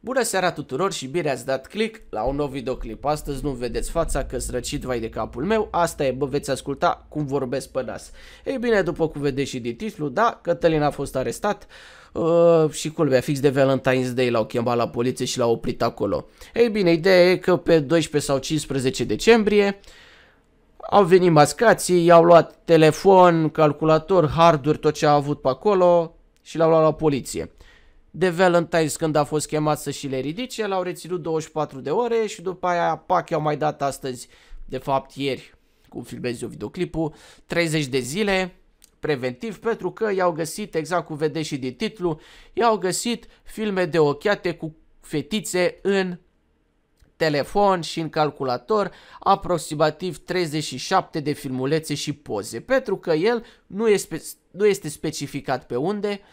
Bună seara tuturor și bine ați dat click la un nou videoclip. Astăzi nu vedeți fața că răcit vai de capul meu, asta e, bă, veți asculta cum vorbesc pe nas. Ei bine, după cum vedeți și din titlu, da, Cătălin a fost arestat uh, și culmea, fix de Valentine's Day l-au chemat la poliție și l-au oprit acolo. Ei bine, ideea e că pe 12 sau 15 decembrie au venit mascații, i-au luat telefon, calculator, harduri, tot ce a avut pe acolo și l-au luat la poliție de Valentine's când a fost chemat să și le ridice, l-au reținut 24 de ore și după aia pac i-au mai dat astăzi, de fapt ieri, cum filmez eu videoclipul, 30 de zile preventiv pentru că i-au găsit, exact cum vedeți și din titlu, i-au găsit filme de ochiate cu fetițe în telefon și în calculator aproximativ 37 de filmulețe și poze, pentru că el nu este, nu este specificat pe unde, uh,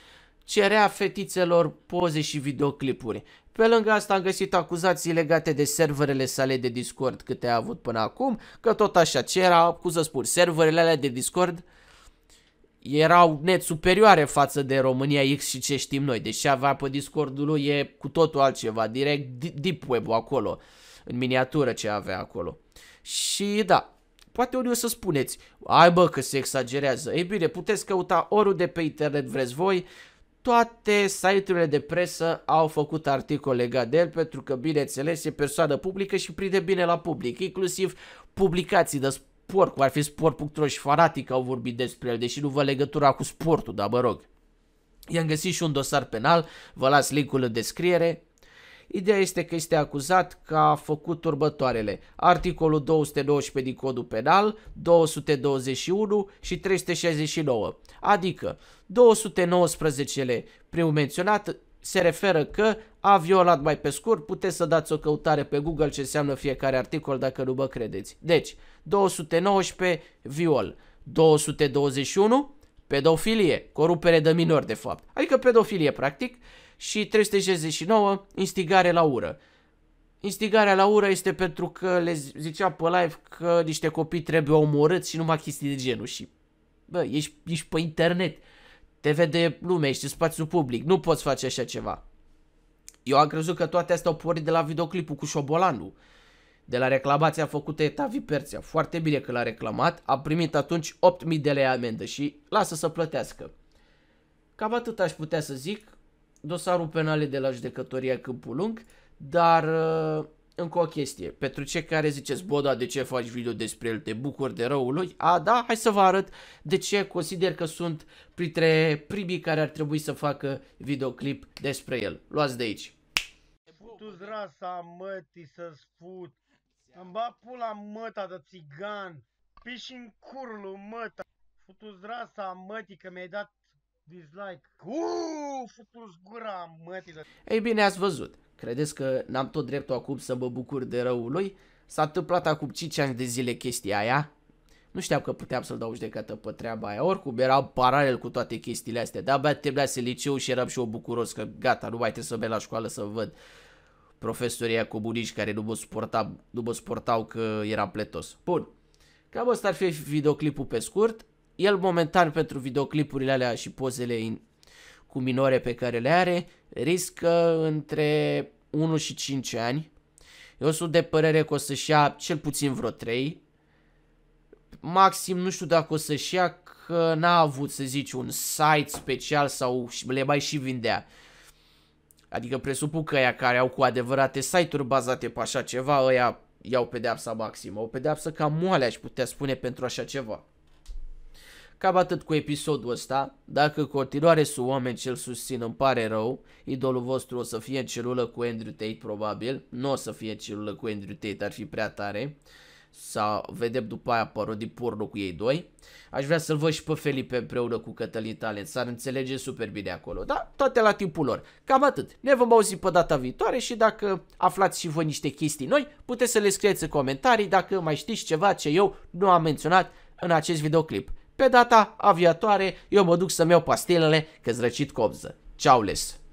cerea fetițelor poze și videoclipuri. Pe lângă asta am găsit acuzații legate de serverele sale de Discord câte a avut până acum, că tot așa cerea, cum să spun, serverele alea de Discord erau net superioare față de România X și ce știm noi, deci avea pe Discordul lui e cu totul altceva, direct deep web-ul acolo, în miniatură ce avea acolo. Și da, Poate unii o să spuneți, ai bă că se exagerează. Ei bine, puteți căuta oriunde pe internet vreți voi, toate site-urile de presă au făcut articol legat de el pentru că, bineînțeles, e persoană publică și prinde bine la public, inclusiv publicații de sport, cum ar fi sport.ro și fanatic au vorbit despre el, deși nu vă legătura cu sportul, dar mă rog. I-am găsit și un dosar penal, vă las linkul în descriere, Ideea este că este acuzat că a făcut următoarele. Articolul 212 din Codul Penal, 221 și 369. Adică 219-le primul menționat se referă că a violat mai pe scurt, puteți să dați o căutare pe Google ce înseamnă fiecare articol dacă nu mă credeți. Deci, 219 viol, 221 pedofilie, corupere de minori de fapt, adică pedofilie practic, și 369, instigare la ură. Instigarea la ură este pentru că le zicea pe live că niște copii trebuie omorâți și numai chestii de genul și bă, ești, ești pe internet, te vede lumea, ești în spațiu public, nu poți face așa ceva. Eu am crezut că toate astea au pornit de la videoclipul cu Șobolanul de la reclamația făcută Etavi Perțea. Foarte bine că l-a reclamat, a primit atunci 8.000 de lei amendă și lasă să plătească. Cam atât aș putea să zic, dosarul penale de la judecătoria Câmpul Lung, dar uh, încă o chestie. Pentru cei care ziceți, Boda, de ce faci video despre el, te bucur de răul lui? A, da, hai să vă arăt de ce consider că sunt printre primii care ar trebui să facă videoclip despre el. Luați de aici. Tu zrasa mătii să-ți fut îmi bag pula măta de țigan. Pișin curlu măta. Futu-ți rasa mătii că mi-ai dat dislike. Uuu, futu-ți gura mătii de... Ei bine, ați văzut. Credeți că n-am tot dreptul acum să mă bucur de răul lui? S-a întâmplat acum 5 ani de zile chestia aia. Nu știam că puteam să-l dau judecată pe treaba aia. Oricum, era paralel cu toate chestiile astea. De-abia să liceu și eram și eu bucuros că gata, nu mai trebuie să merg la școală să văd profesorii cu bunici care nu mă, suporta, nu mă suportau că eram pletos. Bun, cam asta ar fi videoclipul pe scurt. El momentan pentru videoclipurile alea și pozele in, cu minore pe care le are riscă între 1 și 5 ani. Eu sunt de părere că o să-și ia cel puțin vreo 3. Maxim nu știu dacă o să-și ia că n-a avut să zici un site special sau le mai și vindea. Adică presupun că aia care au cu adevărate site-uri bazate pe așa ceva, ăia iau pedeapsa maximă. O pedeapsă cam moale aș putea spune pentru așa ceva. Cam atât cu episodul ăsta. Dacă continuare sunt oameni ce-l susțin, îmi pare rău. Idolul vostru o să fie în celulă cu Andrew Tate probabil. Nu o să fie în celulă cu Andrew Tate, ar fi prea tare. Uh, să vedem după aia parodii porno cu ei doi. Aș vrea să-l văd și pe Felipe împreună cu Cătălin Talent, s-ar înțelege super bine acolo, da? Toate la timpul lor. Cam atât. Ne vom auzi pe data viitoare și dacă aflați și voi niște chestii noi, puteți să le scrieți în comentarii dacă mai știți ceva ce eu nu am menționat în acest videoclip. Pe data aviatoare, eu mă duc să-mi iau pastilele că-s răcit cobză. Ceau les!